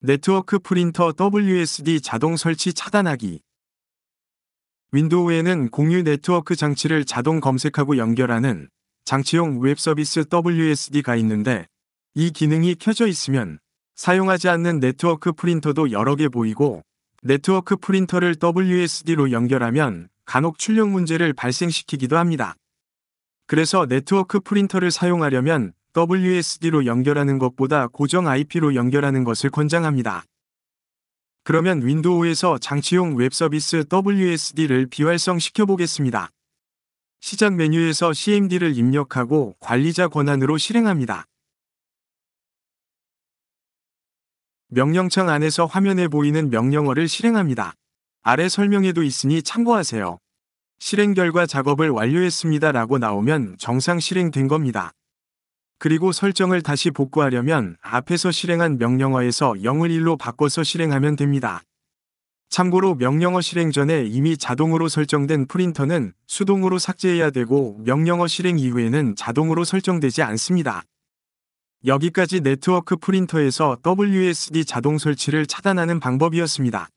네트워크 프린터 WSD 자동 설치 차단하기 윈도우에는 공유 네트워크 장치를 자동 검색하고 연결하는 장치용 웹 서비스 WSD가 있는데 이 기능이 켜져 있으면 사용하지 않는 네트워크 프린터도 여러 개 보이고 네트워크 프린터를 WSD로 연결하면 간혹 출력 문제를 발생시키기도 합니다. 그래서 네트워크 프린터를 사용하려면 WSD로 연결하는 것보다 고정 IP로 연결하는 것을 권장합니다. 그러면 윈도우에서 장치용 웹서비스 WSD를 비활성시켜 보겠습니다. 시작 메뉴에서 CMD를 입력하고 관리자 권한으로 실행합니다. 명령창 안에서 화면에 보이는 명령어를 실행합니다. 아래 설명에도 있으니 참고하세요. 실행 결과 작업을 완료했습니다 라고 나오면 정상 실행된 겁니다. 그리고 설정을 다시 복구하려면 앞에서 실행한 명령어에서 0을 1로 바꿔서 실행하면 됩니다. 참고로 명령어 실행 전에 이미 자동으로 설정된 프린터는 수동으로 삭제해야 되고 명령어 실행 이후에는 자동으로 설정되지 않습니다. 여기까지 네트워크 프린터에서 WSD 자동 설치를 차단하는 방법이었습니다.